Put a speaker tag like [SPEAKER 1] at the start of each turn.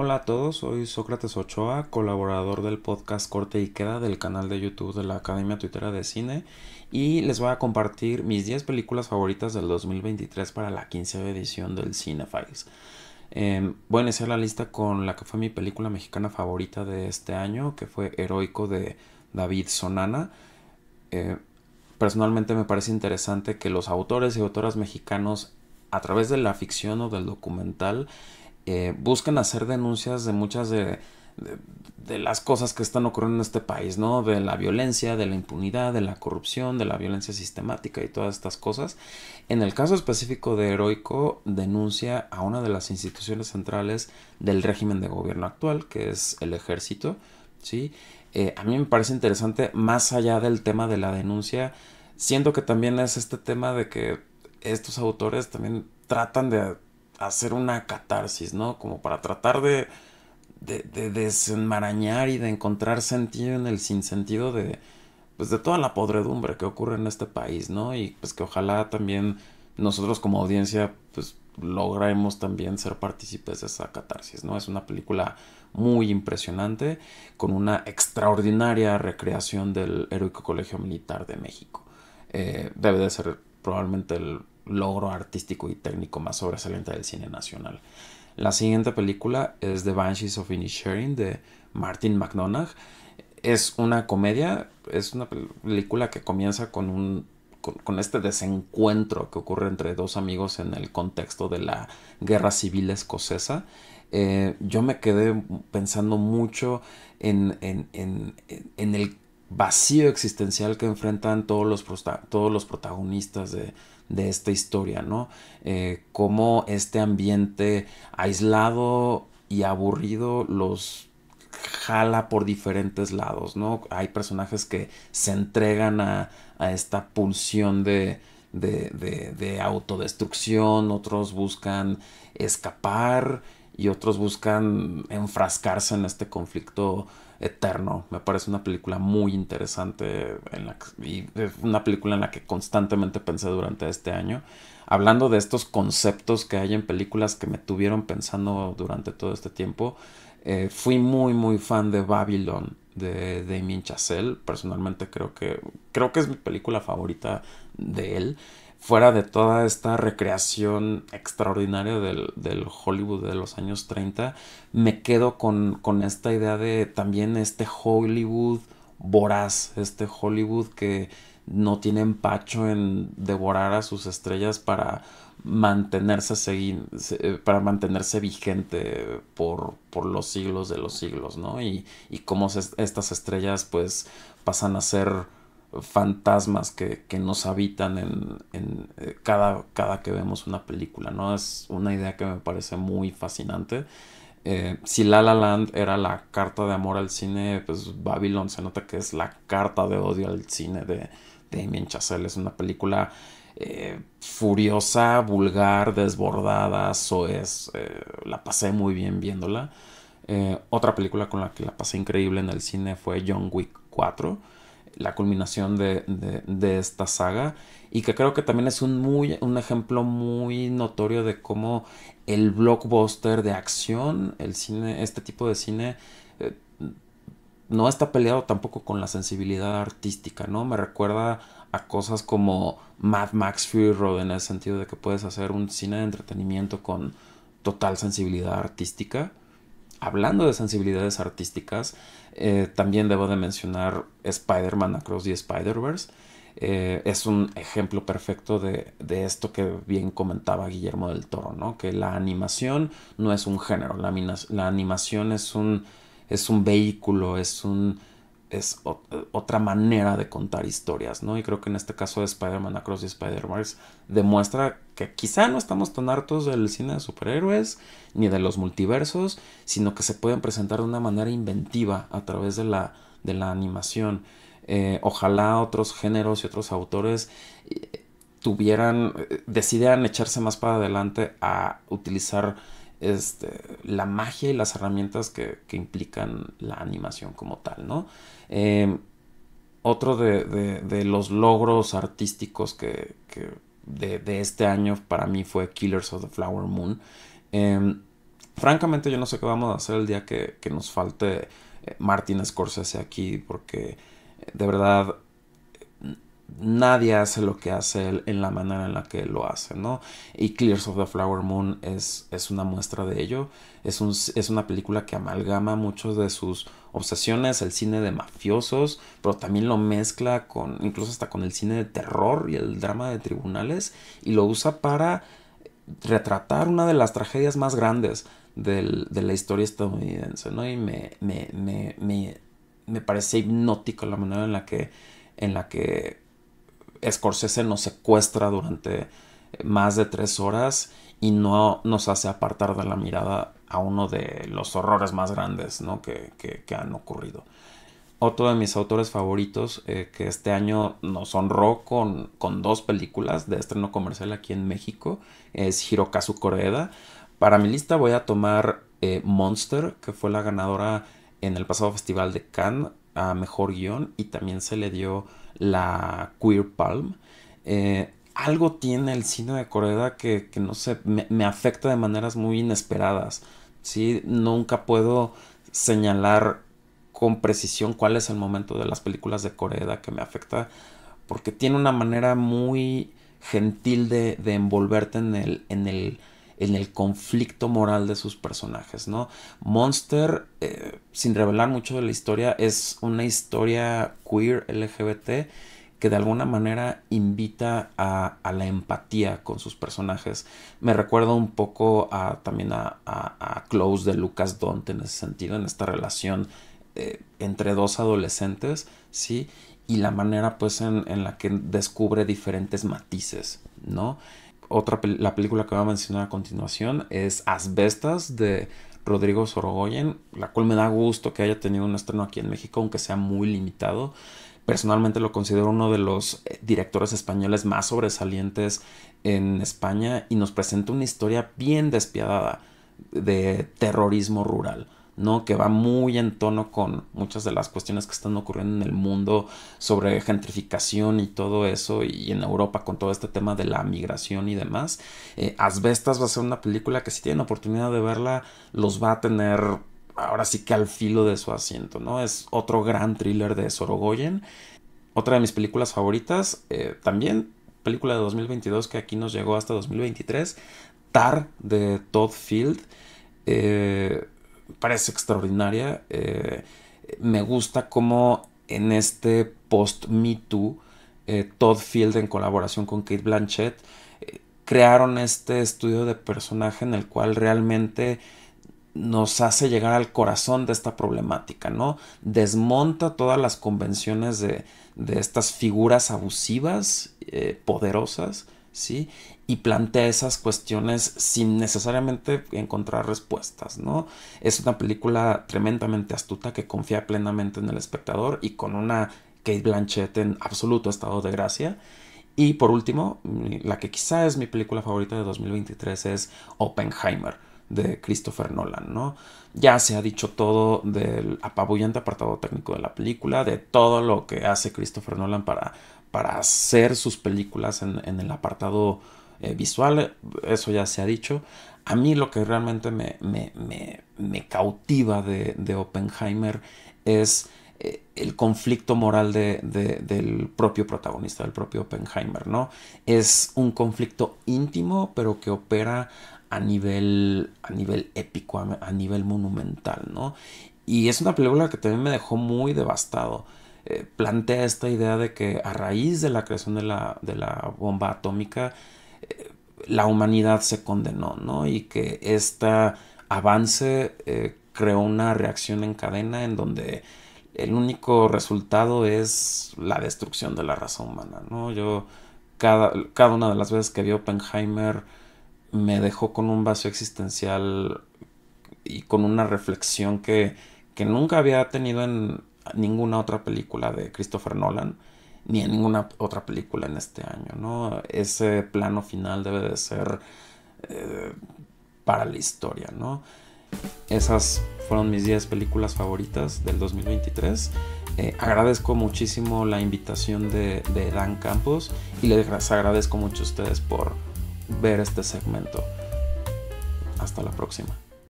[SPEAKER 1] Hola a todos, soy Sócrates Ochoa, colaborador del podcast Corte y Queda del canal de YouTube de la Academia Tuitera de Cine y les voy a compartir mis 10 películas favoritas del 2023 para la 15 edición del Cinefiles. Em, voy a iniciar la lista con la que fue mi película mexicana favorita de este año, que fue Heroico de David Sonana. Eh, personalmente me parece interesante que los autores y autoras mexicanos, a través de la ficción o del documental, eh, buscan hacer denuncias de muchas de, las cosas que están ocurriendo en este país, ¿no? De la violencia, de la impunidad, de la corrupción, de la violencia sistemática y todas estas cosas. En el caso específico de Heroico, denuncia a una de las instituciones centrales del régimen de gobierno actual, que es el ejército, ¿sí? Eh, a mí me parece interesante, más allá del tema de la denuncia, siento que también es este tema de que estos autores también tratan de hacer una catarsis, ¿no? Como para tratar de, de, desenmarañar y de encontrar sentido en el sinsentido de, pues de toda la podredumbre que ocurre en este país, ¿no? Y pues que ojalá también nosotros como audiencia, pues logremos también ser partícipes de esa catarsis, ¿no? Es una película muy impresionante con una extraordinaria recreación del Heroico Colegio Militar de México. Eh, debe de ser probablemente el logro artístico y técnico más sobresaliente del cine nacional. La siguiente película es The Banshees of Inisherin de Martin McDonagh. Es una comedia, es una película que comienza con un con, este desencuentro que ocurre entre dos amigos en el contexto de la guerra civil escocesa. Eh, yo me quedé pensando mucho en, en, en, en el vacío existencial que enfrentan todos los, todos los protagonistas de, esta historia, ¿no? Eh, cómo este ambiente aislado y aburrido los jala por diferentes lados, ¿no? Hay personajes que se entregan a, esta pulsión de, de autodestrucción, otros buscan escapar, y otros buscan enfrascarse en este conflicto eterno. Me parece una película muy interesante en y una película en la que constantemente pensé durante este año. Hablando de estos conceptos que hay en películas que me tuvieron pensando durante todo este tiempo, eh, fui muy muy fan de Babylon de Damien Chazelle. Personalmente creo que creo que es mi película favorita de él fuera de toda esta recreación extraordinaria del, Hollywood de los años 30, me quedo con, esta idea de también este Hollywood voraz, este Hollywood que no tiene empacho en devorar a sus estrellas para mantenerse seguir, eh, para mantenerse vigente por, los siglos de los siglos, ¿no? Y, y cómo estas estrellas pues pasan a ser fantasmas que, nos habitan en, eh, cada, que vemos una película, ¿no? Es una idea que me parece muy fascinante. Eh, si La La Land era la carta de amor al cine, pues Babylon se nota que es la carta de odio al cine de, de Damien Chazelle. Es una película eh, furiosa, vulgar, desbordada, soez. la pasé muy bien viéndola. otra película con la que la pasé increíble en el cine fue John Wick 4 la culminación de, esta saga y que creo que también es un, muy, un ejemplo muy notorio de cómo el blockbuster de acción, el cine, este tipo de cine, eh, no está peleado tampoco con la sensibilidad artística, ¿no? Me recuerda a cosas como Mad Max Fury Road en el sentido de que puedes hacer un cine de entretenimiento con total sensibilidad artística hablando de sensibilidades artísticas, eh, también debo de mencionar Spider-Man Across the Spider-Verse. Eh, es un ejemplo perfecto de, esto que bien comentaba Guillermo del Toro, ¿no? Que la animación no es un género, la, la animación es un, es un vehículo, es un, es eh, otra manera de contar historias, ¿no? Y creo que en este caso de Spider-Man Across y Spider-Verse demuestra que quizá no estamos tan hartos del cine de superhéroes ni de los multiversos, sino que se pueden presentar de una manera inventiva a través de la, de la animación. Eh, ojalá otros géneros y otros autores eh, tuvieran, decidieran echarse más para adelante a utilizar este, la magia y las herramientas que, implican la animación como tal, ¿no? Em, otro de, los logros artísticos que, de, este año para mí fue Killers of the Flower Moon. Em, francamente yo no sé qué vamos a hacer el día que, que nos falte eh, Martin Scorsese aquí porque de verdad nadie hace lo que hace en la manera en la que lo hace, ¿no? Y Clears of the Flower Moon es, es una muestra de ello. Es, es una película que amalgama muchos de sus obsesiones, el cine de mafiosos, pero también lo mezcla con, incluso hasta con el cine de terror y el drama de tribunales, y lo usa para retratar una de las tragedias más grandes de la historia estadounidense, ¿no? Y me, me, me, me parece hipnótico la manera en la que, en la que Scorsese nos secuestra durante eh, más de tres horas y no nos hace apartar de la mirada a uno de los horrores más grandes que, han ocurrido. Otro de mis autores favoritos eh, que este año nos honró con, con, dos películas de estreno comercial aquí en México es Hirokazu Koreeda. Para mi lista voy a tomar eh, Monster, que fue la ganadora en el pasado Festival de Cannes a Mejor Guión y también se le dio la Queer Palm. Eh, algo tiene el cine de Corea que, no sé, me, afecta de maneras muy inesperadas. ¿sí? Nunca puedo señalar con precisión cuál es el momento de las películas de Corea que me afecta porque tiene una manera muy gentil de, de envolverte en el, en el en el conflicto moral de sus personajes, ¿no? Monster, eh, sin revelar mucho de la historia, es una historia queer LGBT que de alguna manera invita a, la empatía con sus personajes. Me recuerda un poco a, también a, Close de Lucas Dont en ese sentido, en esta relación eh, entre dos adolescentes, ¿sí? y la manera pues en, la que descubre diferentes matices, ¿no? otra, la película que voy a mencionar a continuación es Asbestas de Rodrigo Sorogoyen, la cual me da gusto que haya tenido un estreno aquí en México, aunque sea muy limitado. Personalmente lo considero uno de los eh, directores españoles más sobresalientes en España y nos presenta una historia bien despiadada de terrorismo rural ¿no? Que va muy en tono con muchas de las cuestiones que están ocurriendo en el mundo sobre gentrificación y todo eso, y en Europa con todo este tema de la migración y demás. Eh, Asbestas va a ser una película que si tienen oportunidad de verla, los va a tener ahora sí que al filo de su asiento, ¿no? Es otro gran thriller de Sorogoyen. Otra de mis películas favoritas, eh, también película de 2022 que aquí nos llegó hasta 2023, Tar de Todd Field. Eh, parece extraordinaria. Eh, me gusta cómo en este post Me Too, eh, Todd Field en colaboración con Kate Blanchett, eh, crearon este estudio de personaje en el cual realmente nos hace llegar al corazón de esta problemática, ¿no? Desmonta todas las convenciones de, estas figuras abusivas, poderosas, y plantea esas cuestiones sin necesariamente encontrar respuestas, ¿no? Es una película tremendamente astuta que confía plenamente en el espectador y con una Kate Blanchett en absoluto estado de gracia. Y por último, la que quizá es mi película favorita de 2023 es Oppenheimer de Christopher Nolan, ¿no? Ya se ha dicho todo del apabullante apartado técnico de la película, de todo lo que hace Christopher Nolan para para hacer sus películas en, el apartado eh, visual, eso ya se ha dicho. A mí lo que realmente me, cautiva de, Oppenheimer es eh, el conflicto moral del propio protagonista, del propio Oppenheimer, ¿no? Es un conflicto íntimo, pero que opera a nivel, épico, a, a nivel monumental, ¿no? Y es una película que también me dejó muy devastado. Eh, plantea esta idea de que a raíz de la creación de la, de la bomba atómica, eh, la humanidad se condenó, ¿no? Y que este avance eh, creó una reacción en cadena en donde el único resultado es la destrucción de la raza humana, ¿no? Yo, cada, cada una de las veces que vi Oppenheimer, me dejó con un vacío existencial y con una reflexión que, que nunca había tenido en, ninguna otra película de Christopher Nolan, ni en ninguna otra película en este año, ¿no? Ese plano final debe de ser eh, para la historia, ¿no? Esas fueron mis 10 películas favoritas del 2023. Eh, agradezco muchísimo la invitación de, de Dan Campos y les agradezco mucho a ustedes por ver este segmento. Hasta la próxima.